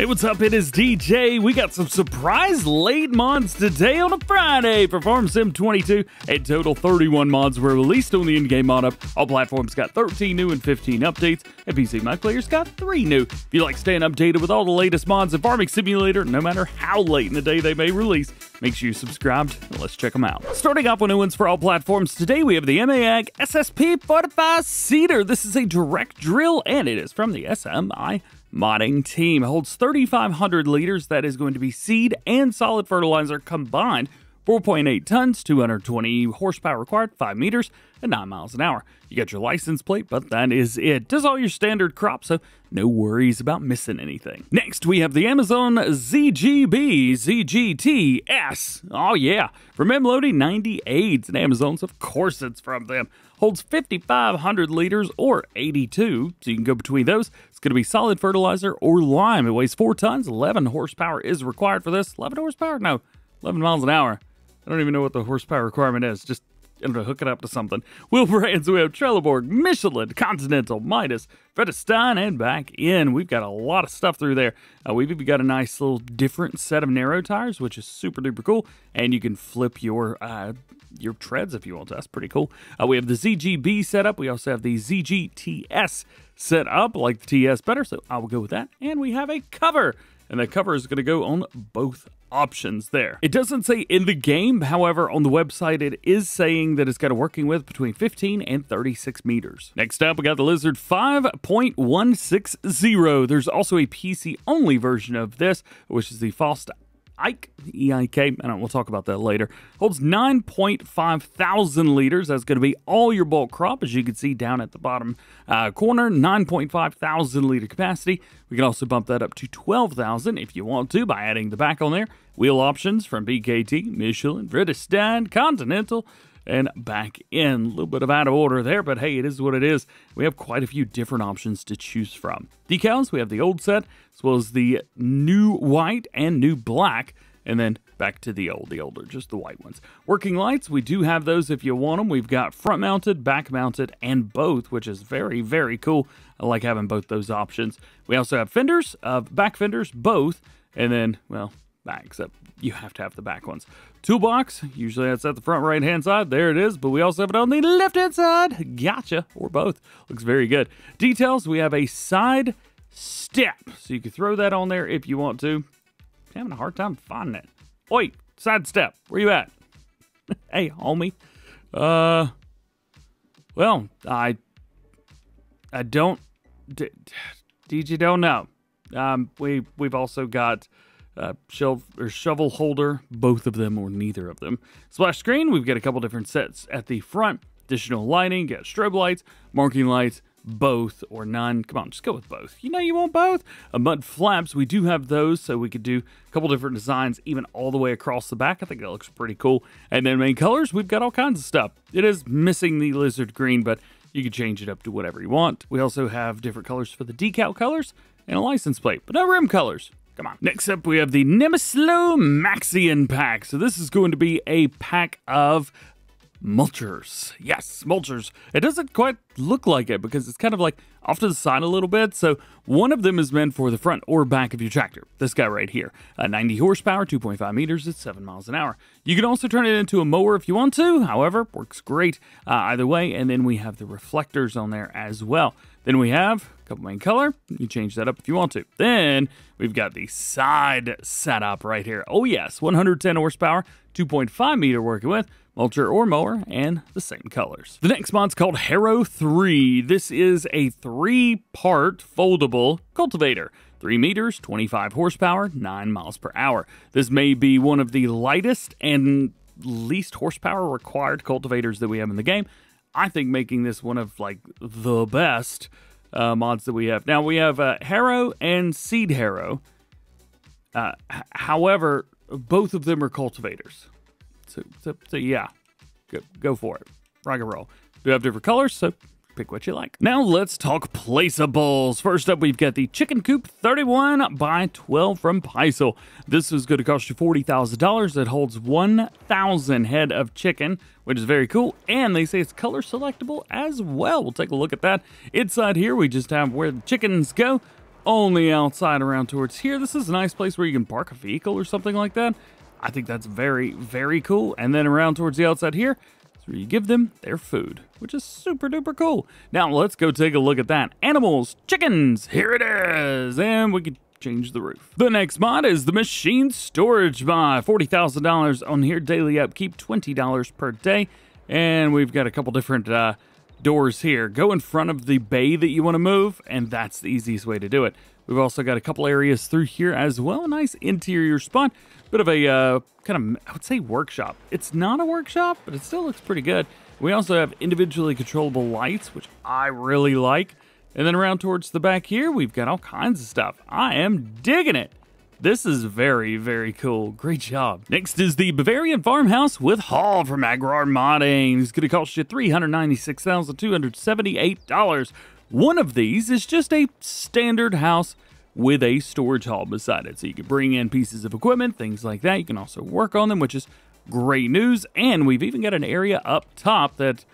Hey, what's up? It is DJ. We got some surprise late mods today on a Friday. for Farm Sim 22. A total 31 mods were released on the in-game mod up. All platforms got 13 new and 15 updates. And PC My Players got 3 new. If you like staying updated with all the latest mods of Farming Simulator, no matter how late in the day they may release, Make sure you subscribed and let's check them out. Starting off with new ones for all platforms, today we have the MAAG SSP 45 Cedar. This is a direct drill and it is from the SMI modding team. Holds 3,500 liters. That is going to be seed and solid fertilizer combined 4.8 tons, 220 horsepower required, 5 meters, and 9 miles an hour. You got your license plate, but that is it. Does all your standard crop, so no worries about missing anything. Next, we have the Amazon ZGB ZGTS. Oh yeah, from Mlodi 98s and Amazons, of course it's from them. Holds 5,500 liters or 82, so you can go between those. It's going to be solid fertilizer or lime. It weighs 4 tons, 11 horsepower is required for this. 11 horsepower? No, 11 miles an hour. I don't even know what the horsepower requirement is. Just I am gonna hook it up to something. Wheel brands, we have Trelleborg, Michelin, Continental, Midas, Vredestein, and back in. We've got a lot of stuff through there. Uh, we've even got a nice little different set of narrow tires, which is super duper cool. And you can flip your uh, your treads if you want to. That's pretty cool. Uh, we have the ZGB set up. We also have the ZGTS set up, like the TS better. So I will go with that. And we have a cover. And the cover is going to go on both options there. It doesn't say in the game, however, on the website it is saying that it's got a working width between 15 and 36 meters. Next up, we got the Lizard 5.160. There's also a PC-only version of this, which is the Faust Ike, E-I-K, and we'll talk about that later, holds 9.5 thousand liters. That's going to be all your bulk crop, as you can see down at the bottom uh, corner, 9.5 thousand liter capacity. We can also bump that up to 12,000 if you want to by adding the back on there. Wheel options from BKT, Michelin, Vritistad, Continental, and back in. A little bit of out of order there, but hey, it is what it is. We have quite a few different options to choose from. Decals, we have the old set, as well as the new white and new black, and then back to the old, the older, just the white ones. Working lights, we do have those if you want them. We've got front mounted, back mounted, and both, which is very, very cool. I like having both those options. We also have fenders, uh, back fenders, both, and then, well, Back, except you have to have the back ones. Toolbox, usually that's at the front right hand side. There it is, but we also have it on the left hand side. Gotcha, or both. Looks very good. Details, we have a side step. So you can throw that on there if you want to. I'm having a hard time finding it. Oi, side step, where you at? hey, homie. Uh, well, I, I don't, DJ don't know. Um, we, we've also got uh, shelf or shovel holder, both of them or neither of them. Splash screen, we've got a couple different sets at the front. Additional lighting, got strobe lights, marking lights, both or none. Come on, just go with both. You know you want both. A mud flaps, we do have those, so we could do a couple different designs even all the way across the back. I think that looks pretty cool. And then main colors, we've got all kinds of stuff. It is missing the lizard green, but you can change it up to whatever you want. We also have different colors for the decal colors and a license plate, but no rim colors. Come on. Next up, we have the Nemeslo Maxian pack. So this is going to be a pack of mulchers. Yes, mulchers. It doesn't quite look like it because it's kind of like off to the side a little bit. So one of them is meant for the front or back of your tractor. This guy right here, a 90 horsepower, 2.5 meters at 7 miles an hour. You can also turn it into a mower if you want to. However, works great uh, either way. And then we have the reflectors on there as well. Then we have a couple main color. You change that up if you want to. Then we've got the side setup right here. Oh yes, 110 horsepower, 2.5 meter working with, mulcher or mower, and the same colors. The next mod's called Harrow 3. This is a three-part foldable cultivator. 3 meters, 25 horsepower, 9 miles per hour. This may be one of the lightest and least horsepower required cultivators that we have in the game. I think, making this one of like the best uh, mods that we have. Now we have uh, Harrow and Seed Harrow. Uh, however, both of them are cultivators. So, so, so yeah, go, go for it. Rock and roll. Do have different colors, so pick what you like. Now let's talk placeables. First up, we've got the Chicken Coop 31 by 12 from Paisel. This is going to cost you $40,000. It holds 1,000 head of chicken, which is very cool. And they say it's color selectable as well. We'll take a look at that. Inside here, we just have where the chickens go only outside around towards here. This is a nice place where you can park a vehicle or something like that. I think that's very, very cool. And then around towards the outside here, where you give them their food, which is super duper cool. Now let's go take a look at that. Animals, chickens, here it is. And we can change the roof. The next mod is the machine storage mod. $40,000 on here, daily upkeep, $20 per day. And we've got a couple different uh, doors here. Go in front of the bay that you want to move, and that's the easiest way to do it. We've also got a couple areas through here as well. Nice interior spot. Bit of a uh, kind of, I would say workshop. It's not a workshop, but it still looks pretty good. We also have individually controllable lights, which I really like. And then around towards the back here, we've got all kinds of stuff. I am digging it. This is very, very cool. Great job. Next is the Bavarian Farmhouse with Hall from Agrar Modding. It's going to cost you $396,278 one of these is just a standard house with a storage hall beside it. So you can bring in pieces of equipment, things like that. You can also work on them, which is great news. And we've even got an area up top that,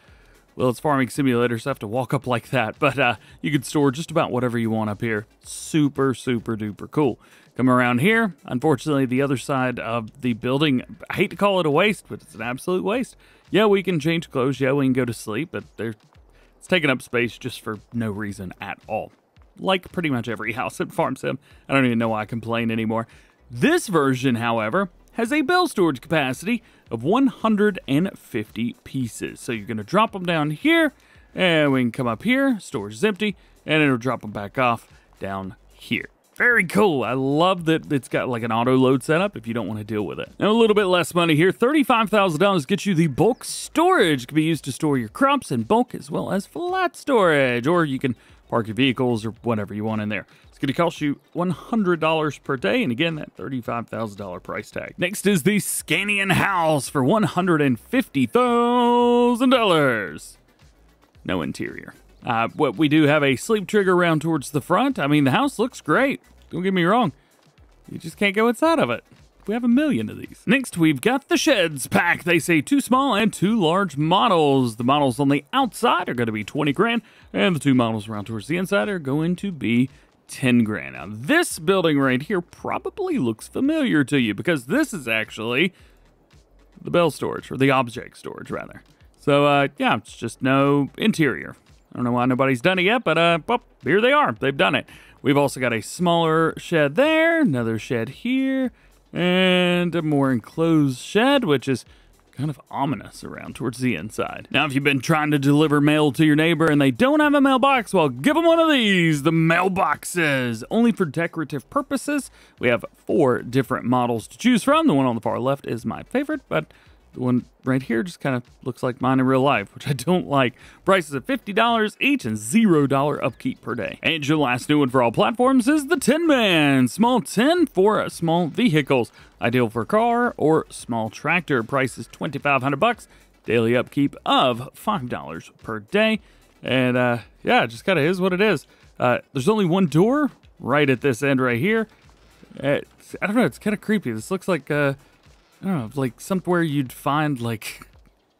well, it's farming simulators, so I have to walk up like that. But uh, you can store just about whatever you want up here. Super, super duper cool. Come around here. Unfortunately, the other side of the building, I hate to call it a waste, but it's an absolute waste. Yeah, we can change clothes. Yeah, we can go to sleep, but there's it's taking up space just for no reason at all. Like pretty much every house in Farm Sim. I don't even know why I complain anymore. This version, however, has a bell storage capacity of 150 pieces. So you're going to drop them down here, and we can come up here, storage is empty, and it'll drop them back off down here. Very cool. I love that it's got like an auto load setup if you don't want to deal with it. Now a little bit less money here. $35,000 gets you the bulk storage. It can be used to store your crops in bulk as well as flat storage. Or you can park your vehicles or whatever you want in there. It's going to cost you $100 per day. And again, that $35,000 price tag. Next is the Scanian House for $150,000. No interior. Uh, but we do have a sleep trigger around towards the front. I mean, the house looks great. Don't get me wrong. You just can't go inside of it. We have a million of these. Next, we've got the Sheds pack. They say two small and two large models. The models on the outside are going to be 20 grand, and the two models around towards the inside are going to be 10 grand. Now, this building right here probably looks familiar to you because this is actually the bell storage, or the object storage, rather. So, uh, yeah, it's just no interior. I don't know why nobody's done it yet, but uh, well, here they are. They've done it. We've also got a smaller shed there, another shed here, and a more enclosed shed, which is kind of ominous around towards the inside. Now, if you've been trying to deliver mail to your neighbor and they don't have a mailbox, well, give them one of these, the mailboxes. Only for decorative purposes, we have four different models to choose from. The one on the far left is my favorite, but the one right here just kind of looks like mine in real life, which I don't like. Prices at $50 each and $0 upkeep per day. And your last new one for all platforms is the Tin Man. Small tin for small vehicles. Ideal for car or small tractor. Price is 2500 bucks. Daily upkeep of $5 per day. And uh, yeah, just kind of is what it is. Uh, there's only one door right at this end right here. It's, I don't know, it's kind of creepy. This looks like... Uh, I don't know, like somewhere you'd find like,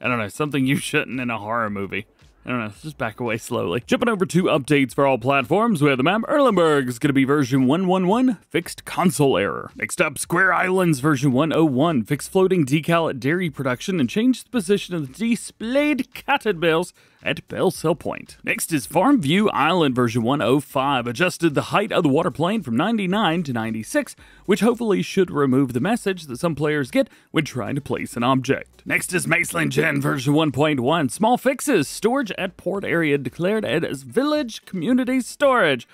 I don't know, something you shouldn't in a horror movie. I don't know, just back away slowly. Jumping over to updates for all platforms, we have the map Erlenberg is going to be version 111, fixed console error. Next up, Square Islands version 101, fixed floating decal at dairy production and changed the position of the displayed bales at Hill Point. Next is Farm View Island version 105 adjusted the height of the water plane from 99 to 96, which hopefully should remove the message that some players get when trying to place an object. Next is Maceland Gen version 1.1 small fixes storage at port area declared as village community storage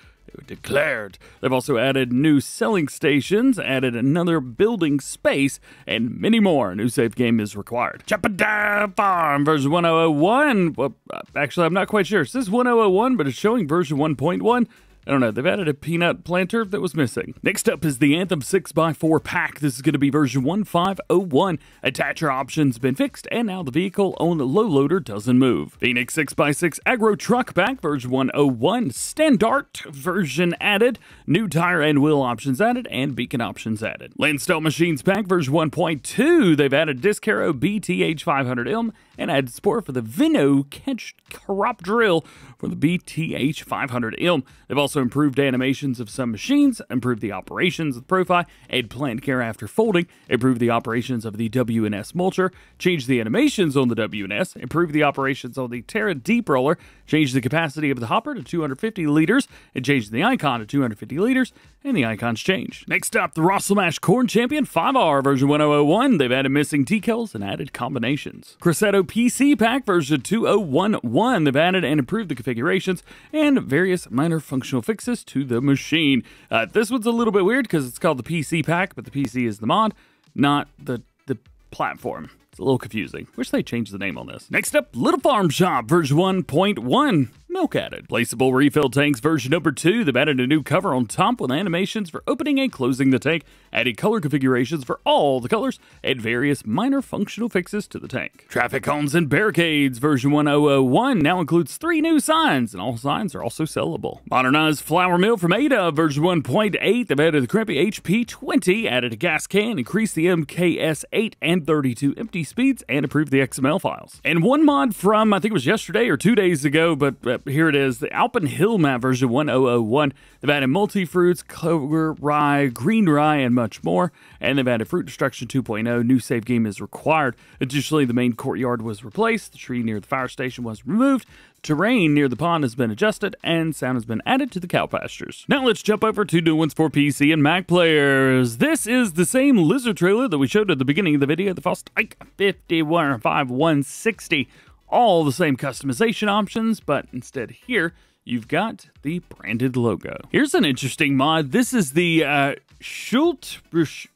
declared. They've also added new selling stations, added another building space, and many more. new save game is required. Chappadab Farm version 1001. Well, uh, actually, I'm not quite sure. Is this 1001, but it's showing version 1.1. I don't know. They've added a peanut planter that was missing. Next up is the Anthem 6x4 pack. This is going to be version 1501. Attacher options been fixed, and now the vehicle on the low loader doesn't move. Phoenix 6x6 Agro Truck Pack version 101. Standard version added. New tire and wheel options added, and beacon options added. Landstone Machines Pack version 1.2. They've added Discaro BTH500M and added support for the Vino Catch Crop Drill for the BTH500M. They've also also improved animations of some machines, improved the operations of the Profi, aid plant care after folding, improved the operations of the WNS mulcher, changed the animations on the WNS, improved the operations on the Terra Deep Roller, changed the capacity of the hopper to 250 liters, and changed the icon to 250 liters, and the icons changed. Next up, the Rossmash Corn Champion 5R version 1001. They've added missing decals and added combinations. Cressetto PC Pack version 2011. They've added and improved the configurations and various minor functional fixes to the machine. Uh, this one's a little bit weird because it's called the PC pack, but the PC is the mod, not the, the platform. It's a little confusing. Wish they changed the name on this. Next up, Little Farm Shop version 1.1 milk added. Placeable refill tanks version number 2, they've added a new cover on top with animations for opening and closing the tank, added color configurations for all the colors, and various minor functional fixes to the tank. Traffic cones and barricades version 1001 now includes three new signs, and all signs are also sellable. Modernized flour mill from Ada version 1.8, they've added the crappy HP 20, added a gas can, increased the MKS 8 and 32 empty speeds, and improved the XML files. And one mod from, I think it was yesterday or two days ago, but uh, here it is. The Hill Map version 1001. They've added multi-fruits, clover, rye, green rye, and much more. And they've added Fruit Destruction 2.0. New save game is required. Additionally, the main courtyard was replaced. The tree near the fire station was removed. Terrain near the pond has been adjusted, and sound has been added to the cow pastures. Now let's jump over to new ones for PC and Mac players. This is the same lizard trailer that we showed at the beginning of the video, the Faust Ike 51 5160 all the same customization options, but instead here, you've got the branded logo. Here's an interesting mod. This is the uh, Schult,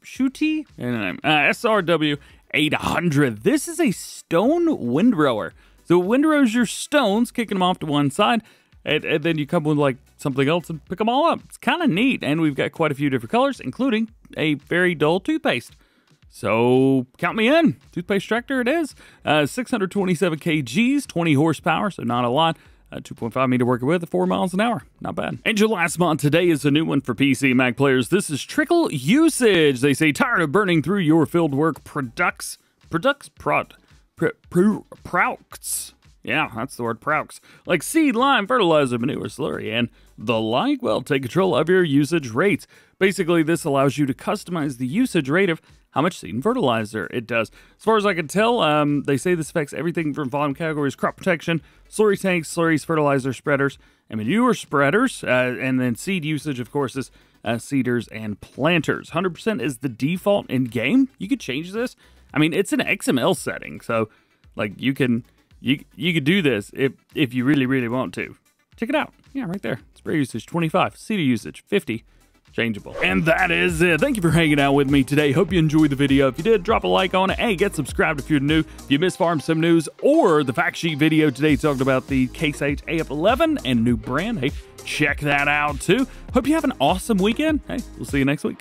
Schulte, uh, SRW 800. This is a stone windrower. So it windrows your stones, kicking them off to one side, and, and then you come with like something else and pick them all up. It's kind of neat. And we've got quite a few different colors, including a very dull toothpaste. So count me in. Toothpaste tractor it is. Uh, 627 kgs, 20 horsepower, so not a lot. Uh, 2.5 meter working with at 4 miles an hour. Not bad. And your last month today is a new one for PC Mac players. This is Trickle Usage. They say, tired of burning through your field work products, products, prod, pr, pr, prouts yeah, that's the word Proux. Like seed, lime, fertilizer, manure, slurry, and the like, well, take control of your usage rates. Basically, this allows you to customize the usage rate of how much seed and fertilizer it does. As far as I can tell, um, they say this affects everything from volume categories, crop protection, slurry tanks, slurries, fertilizer spreaders, and manure spreaders, uh, and then seed usage, of course, is uh, seeders and planters. 100% is the default in game. You could change this. I mean, it's an XML setting, so like you can you you could do this if if you really really want to. Check it out. Yeah, right there. Spray usage 25, CD usage 50, changeable. And that is it. Thank you for hanging out with me today. Hope you enjoyed the video. If you did, drop a like on it. Hey, get subscribed if you're new. If you missed Farm Sim News or the fact sheet video today talked about the Case H AF11 and new brand, hey, check that out too. Hope you have an awesome weekend. Hey, we'll see you next week.